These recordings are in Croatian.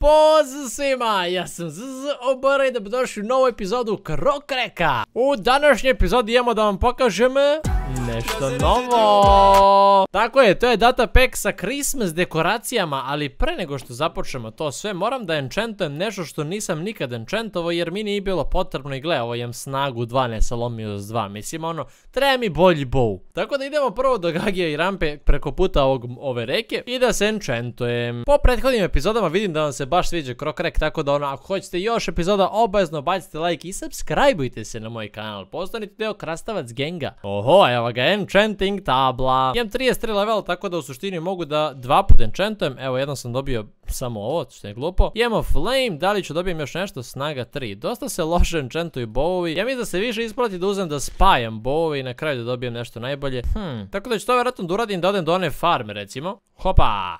Pozdrav svima, ja sam ZZOBR i da bi došli u novu epizodu Krokreka. U današnjoj epizodi imamo da vam pokažem... Nešto novo! Tako je, to je datapack sa Christmas dekoracijama, ali pre nego što započnemo to sve, moram da enchantujem nešto što nisam nikad enchantovo, jer mi nije bilo potrebno i gle, ovo jem snagu 2, ne salomio s 2, mislim ono, treba mi bolji bow. Tako da idemo prvo do Gagija i rampe preko puta ove reke i da se enchantujem. Po prethodnim epizodama vidim da vam se baš sviđa Krokrek, tako da ono, ako hoćete još epizoda, obavezno bacite like i subscribeujte se na moj kanal, postanite deo Krastavac Genga. Oho, evo Evo ga, enchanting tabla. Imam 33 level, tako da u suštini mogu da dva put enchantujem. Evo, jedan sam dobio samo ovo, što je glupo. Imamo flame, da li ću dobijem još nešto? Snaga 3. Dosta se loše enchantuju bowi, Ja mislim da se više isplati da uzem da spajam bovovi i na kraju da dobijem nešto najbolje. Hmm, tako da ću to vjerojatno da uradim da odem do one farme recimo. Hopa!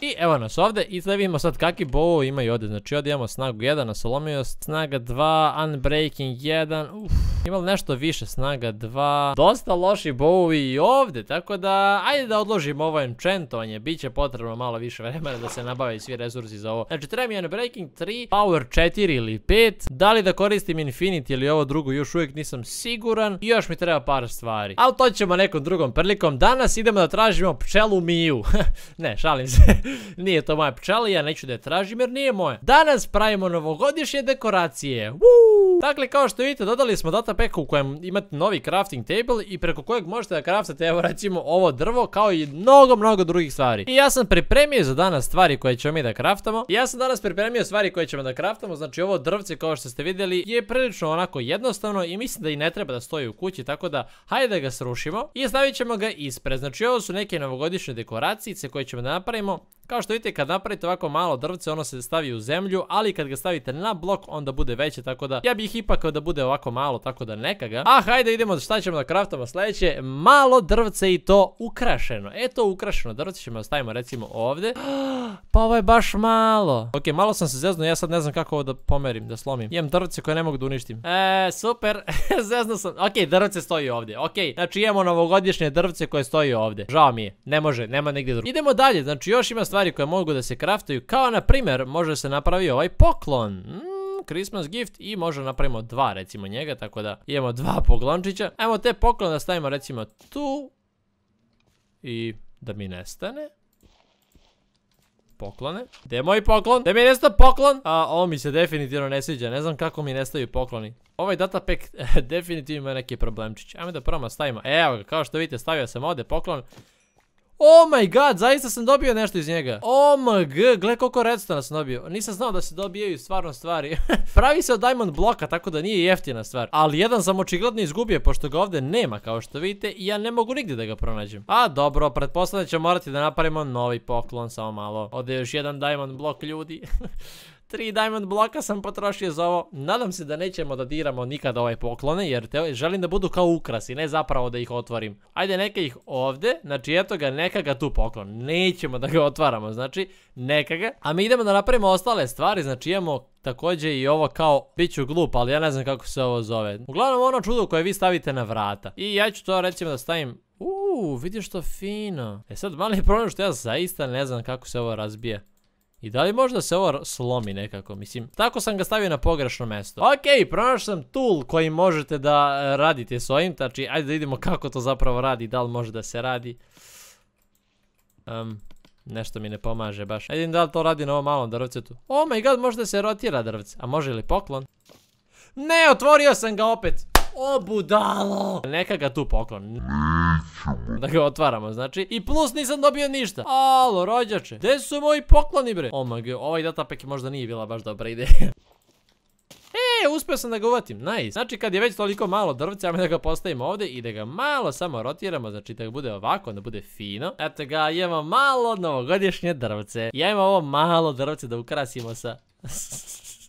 I evo nas ovdje i sada vidimo sad kakvi bovo imaju ovdje. Znači ovdje imamo snagu 1 na solomijost, snaga 2, unbreaking 1, uff. Imali nešto više snaga dva. Dosta loši bovi i ovdje, tako da ajde da odložim ovo ovaj enchantovanje. će potrebno malo više vremena da se nabave svi resursi za ovo. Znači je Breaking 3, Power 4 ili 5. Da li da koristim Infinity ili ovo drugo još uvijek nisam siguran. I još mi treba par stvari. Ali to ćemo nekom drugom prilikom. Danas idemo da tražimo pčelu Miju. ne, šalim se. nije to moja pčela, ja neću da je tražim jer nije moja. Danas pravimo novogodišnje dekoracije. Woo! Dakle, kao što vidite, dodali smo data packu u kojem imate novi crafting table i preko kojeg možete da craftate evo recimo ovo drvo kao i mnogo mnogo drugih stvari. I ja sam pripremio za danas stvari koje ćemo mi da craftamo. ja sam danas pripremio stvari koje ćemo da craftamo, znači ovo drvce kao što ste vidjeli je prilično onako jednostavno i mislim da i ne treba da stoji u kući, tako da hajde da ga srušimo i stavit ćemo ga ispred. Znači ovo su neke novogodišnje dekoracijice koje ćemo da napravimo kao što vidite kad napravite ovako malo drvce ono se stavi u zemlju, ali kad ga stavite na blok onda bude veće tako da ja bih ipak da bude ovako malo tako da neka ga. A hajde idemo šta ćemo da kraftamo sljedeće, malo drvce i to ukrašeno. E to ukrašeno drvce ćemo stavimo recimo ovdje. Pa ovo je baš malo. Ok, malo sam se zeznuo, ja sad ne znam kako ovo da pomerim, da slomim. Imam drvce koje ne mogu da uništim. E, super, zeznuo sam. Ok, drvce stoji ovdje, ok. Znači imamo novogodišnje drvce koje stoji ovdje. Žao mi je, ne može, nema negdje drugo. Idemo dalje, znači još ima stvari koje mogu da se kraftaju, kao na primjer može se napravi ovaj poklon. Mm, Christmas gift i možda napravimo dva recimo njega, tako da imamo dva poklončića. Ajmo te poklone da stavimo recimo tu i da mi nestane poklone. gdje je moj poklon? gdje mi je nestao poklon? A, ovo mi se definitivno ne sviđa. Ne znam kako mi nestaju pokloni. Ovaj datapack definitivno ima neki problemčić. ajmo da prvo stavimo. Evo kao što vidite stavio sam ovdje poklon. Oh my god, zaista sam dobio nešto iz njega. my god, gle koliko redstone sam dobio. Nisam znao da se dobijaju stvarno stvari. Pravi se od diamond bloka, tako da nije jeftina stvar. Ali jedan sam očigledno izgubio, pošto ga ovdje nema, kao što vidite, i ja ne mogu nigdje da ga pronađem. A dobro, pretpostavljam ćemo morati da napravimo novi poklon, samo malo. Ovdje je još jedan diamond blok ljudi. Tri diamond bloka sam potrošio za ovo. Nadam se da nećemo da diramo nikada ove poklone jer te želim da budu kao ukrasi, ne zapravo da ih otvorim. Ajde neka ih ovde, znači eto ga, neka ga tu poklon. Nećemo da ga otvaramo, znači neka ga. A mi idemo da napravimo ostale stvari, znači imamo također i ovo kao, bit ću glup, ali ja ne znam kako se ovo zove. Uglavnom ono čudo koje vi stavite na vrata. I ja ću to recimo da stavim Uuu, vidi što fino. E sad mali problem što ja zaista ne znam kako se ovo razbije. I da li možda se ovo slomi nekako, mislim, tako sam ga stavio na pogrešno mesto. Okej, pronaš sam tool koji možete da e, radite s ovim, znači, ajde da vidimo kako to zapravo radi, da li može da se radi. nešto mi ne pomaže baš. Ajde da li to radi na ovom malom drvcetu. Oh my god, možda se rotira drvce, a može li poklon? Ne, otvorio sam ga opet! O budalo! Neka ga tu poklon. Da ga otvaramo, znači. I plus nisam dobio ništa. Alo, rođače. Gde su moji pokloni, bre? Oh my ovaj možda nije bila baš dobra ideja. E, uspio sam da ga uvatim, nice. Znači kad je već toliko malo drvca, mi da ga postavimo ovdje i da ga malo samo rotiramo, znači da ga bude ovako, da bude fino. Eto ga, imamo malo novogodišnje drvce. Ja imam ovo malo drvce da ukrasimo sa...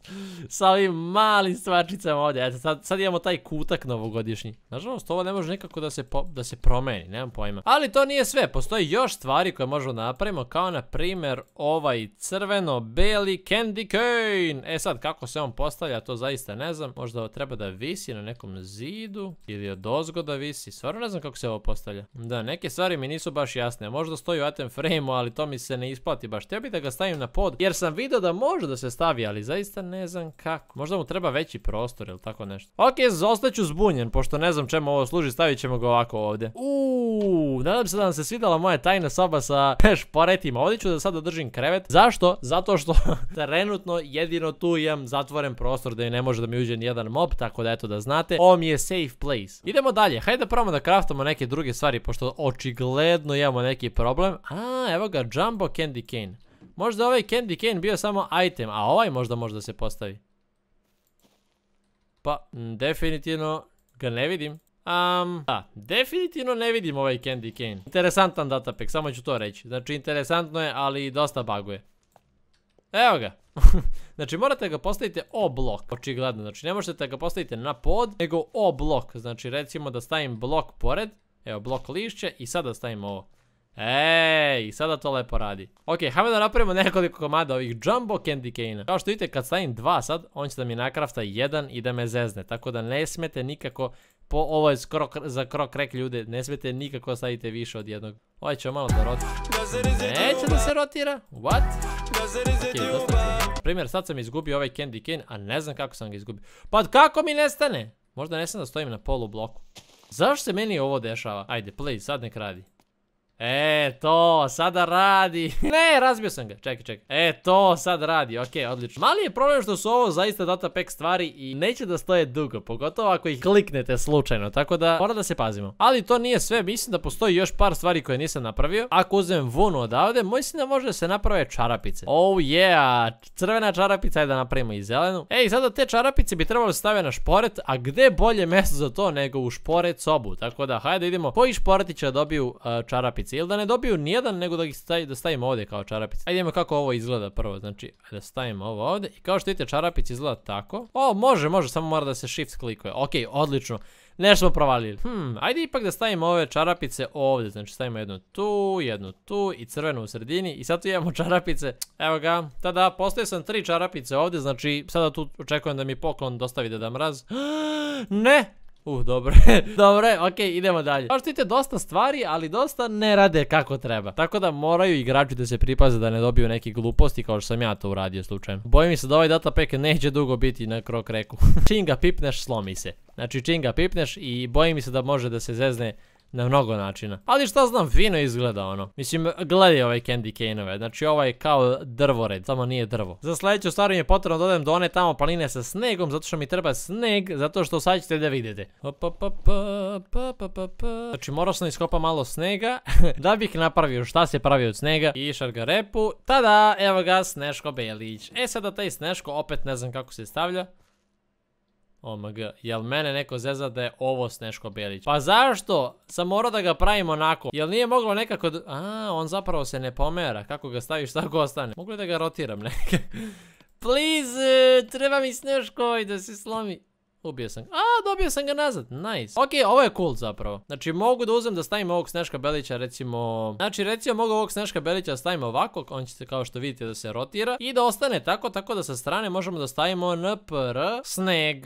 sa ovim malim stvarčicama ovdje. Eto, sad, sad imamo taj kutak novogodišnji. Nažalost, ovo ne može nikako da se, po, da se promeni, nemam pojma. Ali to nije sve, postoji još stvari koje možemo napravimo, kao na primjer ovaj crveno-beli candy cane. E sad, kako se on postavlja, to zaista ne znam. Možda treba da visi na nekom zidu ili od visi. Stvarno ne znam kako se ovo postavlja. Da, neke stvari mi nisu baš jasne. Možda stoji u atem frame ali to mi se ne isplati baš. Htio bi da ga stavim na pod, jer sam vidio da može da se stavi, ali zaista ne ne znam kako. Možda mu treba veći prostor ili tako nešto. Ok, ću zbunjen, pošto ne znam čemu ovo služi, stavit ćemo ga ovako ovdje. Uuu, nadam se da vam se svidjela moja tajna soba sa šporetima. Ovdje ću da sad održim krevet. Zašto? Zato što trenutno jedino tu imam zatvoren prostor da ne može da mi uđe nijedan mob, tako da eto da znate. Ovo mi je safe place. Idemo dalje, hajde probamo da craftamo neke druge stvari, pošto očigledno imamo neki problem. A, evo ga, Jumbo Candy Cane. Možda ovaj Candy Cane bio samo item, a ovaj možda možda se postavi. Pa, definitivno ga ne vidim. Um, da, definitivno ne vidim ovaj Candy Cane. Interesantan datapack, samo ću to reći. Znači, interesantno je, ali i dosta baguje. Evo ga. znači, morate ga postavite o blok, očigledno. Znači, ne možete ga postavite na pod, nego o blok. Znači, recimo da stavim blok pored. Evo, blok lišće i sada stavim ovo. Ej, sada to lepo radi. Ok, hajme da napravimo nekoliko komada ovih Jumbo Candy Cane. Kao što vidite, kad stavim dva sad, on će da mi nakrafta jedan i da me zezne. Tako da ne smete nikako, po ovo za krok rek ljude, ne smete nikako stavite više od jednog. Ovaj će malo da rotira. Neće da se rotira? What? Ok, Primjer, sad sam izgubio ovaj Candy Cane, a ne znam kako sam ga izgubio. Pa kako mi nestane? Možda ne sam da stojim na polu bloku. Zašto se meni ovo dešava? Ajde, play, sad nek radi. E, to, sada radi. ne, razbio sam ga. Čekaj, čekaj. E, to, sad radi. Ok, odlično. Mali je problem što su ovo zaista pek stvari i neće da stoje dugo, pogotovo ako ih kliknete slučajno, tako da mora da se pazimo. Ali to nije sve, mislim da postoji još par stvari koje nisam napravio. Ako uzmem vunu odavde, mislim da može da se naprave čarapice. Oh yeah, crvena čarapica je da napravimo i zelenu. Ej, sada te čarapice bi trebalo staviti na šporet, a gde bolje mjesto za to nego u šporet sobu. Tako da, hajde idemo koji šporeti dobiju e, čarapice čarapice. da ne dobiju nijedan, nego da ih stavimo ovdje kao čarapice. Ajde kako ovo izgleda prvo. Znači, da stavimo ovo ovdje. I kao što vidite, čarapice izgleda tako. O, može, može, samo mora da se shift klikuje. Ok, odlično. Nešto smo provalili. Hmm, ajde ipak da stavimo ove čarapice ovdje. Znači stavimo jednu tu, jednu tu i crvenu u sredini. I sad tu imamo čarapice. Evo ga. Tada, postoje sam tri čarapice ovdje. Znači, sada tu očekujem da mi poklon dostavi da mraz. Ne! Uh, dobro, dobro, ok, idemo dalje. Kao što dosta stvari, ali dosta ne rade kako treba. Tako da moraju igrači da se pripaze da ne dobiju neke gluposti kao što sam ja to uradio slučajem. Bojim se da ovaj datapack neće dugo biti na krok reku. čim ga pipneš, slomi se. Znači čim ga pipneš i bojim se da može da se zezne na mnogo načina. Ali šta znam, fino izgleda ono. Mislim, gledaj ove Candy Cane-ove, znači ovaj je kao drvored, samo nije drvo. Za sljedeću stvar mi je potrebno da do one tamo paline sa snegom, zato što mi treba sneg, zato što sad ćete da vidite. Znači morao sam iskopa malo snega, da bih napravio šta se pravi od snega i išar ga repu. Tada, evo ga, Sneško Belić. E sada taj Sneško opet ne znam kako se stavlja. OMG, jel mene neko zeza da je ovo Sneško Belić? Pa zašto? Sam morao da ga pravim onako. Jel nije moglo nekako... Aaa, on zapravo se ne pomera. Kako ga staviš, tako ostane. Mogu li da ga rotiram neke? Please, e, treba mi Sneško i da se slomi. Ubio sam ga. A, dobio sam ga nazad. Nice. Ok, ovo je cool zapravo. Znači, mogu da uzem da stavim ovog Sneška Belića, recimo... Znači, recimo mogu ovog Sneška Belića da stavim ovako. On će se, kao što vidite, da se rotira. I da ostane tako, tako da sa strane možemo da stavimo NPR sneg.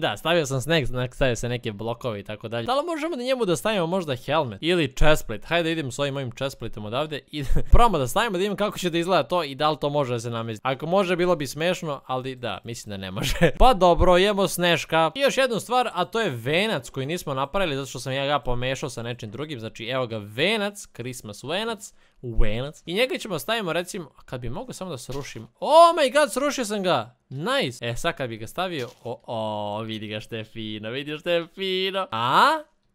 Da, stavio sam snag, stavio se neke blokovi i tako dalje. Da li možemo da njemu da stavimo možda helmet ili chestplate? Hajde idem s ovim mojim chestplateom odavde i probamo da stavimo da vidim kako će da izgleda to i da li to može da se namezi. Ako može bilo bi smešno, ali da, mislim da ne može. pa dobro, jemo sneška. I još jednu stvar, a to je venac koji nismo napravili zato što sam ja ga pomešao sa nečim drugim. Znači evo ga venac, Christmas venac venac. I njega ćemo stavimo recimo, kad bi mogao samo da srušim. Oh my god, srušio sam ga! Nice! E sad kad bi ga stavio, o, o, vidi ga što je fino, vidi što je fino. A?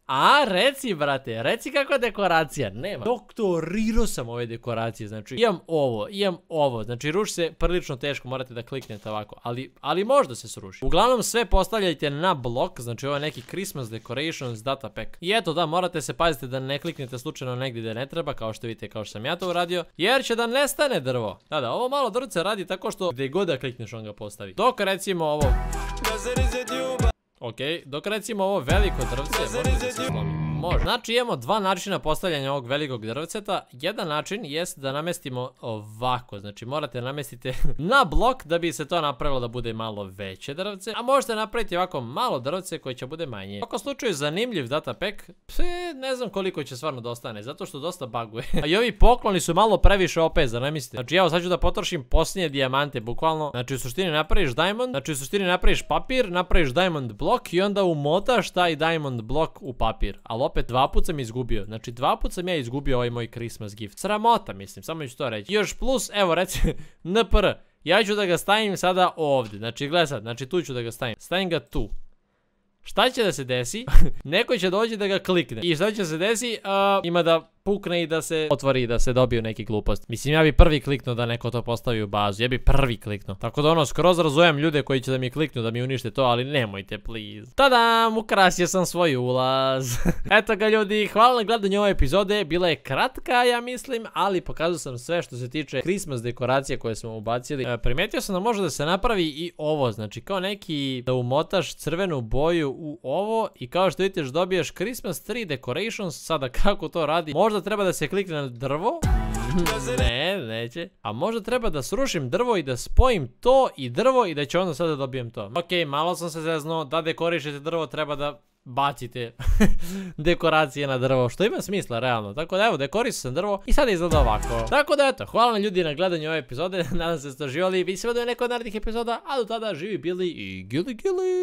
A, reci, brate, reci kakva dekoracija, nema. Doktorirao sam ove dekoracije, znači, imam ovo, imam ovo, znači, ruši se prilično teško, morate da kliknete ovako, ali, ali možda se sruši. Uglavnom, sve postavljajte na blok, znači, ovo je neki Christmas Decorations data pack. I eto, da, morate se paziti da ne kliknete slučajno negdje gdje ne treba, kao što vidite, kao što sam ja to uradio, jer će da nestane drvo. Da, da, ovo malo drvce radi tako što gdje god da klikneš, on ga postavi. Dok, recimo, ovo Ok, dok recimo ovo veliko drvce možda se slomiti može. Znači imamo dva načina postavljanja ovog velikog drvceta. Jedan način jest da namestimo ovako, znači morate namestiti na blok da bi se to napravilo da bude malo veće drvce, a možete napraviti ovako malo drvce koje će bude manje. U slučaju zanimljiv data pack, Pse, ne znam koliko će stvarno dostane, zato što dosta baguje. A i ovi pokloni su malo previše opet, za namestiti. Znači evo sad ću da potrošim posljednje dijamante, bukvalno. Znači u suštini napraviš diamond, znači u suštini napraviš papir, napraviš diamond blok i onda umotaš taj diamond blok u papir. Ali opet dva put sam izgubio. Znači dva put sam ja izgubio ovaj moj Christmas gift. Sramota mislim, samo ću to reći. Još plus, evo reci, NPR. Ja ću da ga stavim sada ovdje. Znači gledaj sad, znači tu ću da ga stavim. Stavim ga tu. Šta će da se desi? Neko će doći da ga klikne. I šta će se desi? ima da pukne i da se otvori i da se dobiju neki glupost. Mislim, ja bi prvi kliknuo da neko to postavi u bazu, ja bi prvi kliknuo. Tako da ono, skroz razujem ljude koji će da mi kliknu da mi unište to, ali nemojte, please. Tadam, ukrasio sam svoj ulaz. Eto ga ljudi, hvala na gledanju ove epizode, bila je kratka, ja mislim, ali pokazao sam sve što se tiče Christmas dekoracije koje smo ubacili. E, primetio sam da može da se napravi i ovo, znači kao neki da umotaš crvenu boju u ovo i kao što vidiš dobiješ Christmas 3 decorations, sada kako to radi, Možda treba da se klikne na drvo? ne, neće. A možda treba da srušim drvo i da spojim to i drvo i da će onda sada dobijem to. Ok, malo sam se zeznuo, da dekorišete drvo treba da bacite dekoracije na drvo, što ima smisla realno. Tako da evo, dekorisao sam drvo i sad izgleda ovako. Tako da eto, hvala na ljudi na gledanju ove epizode, nadam se da ste oživali, vi se je neko od narednih epizoda, a do tada živi bili i gili gili!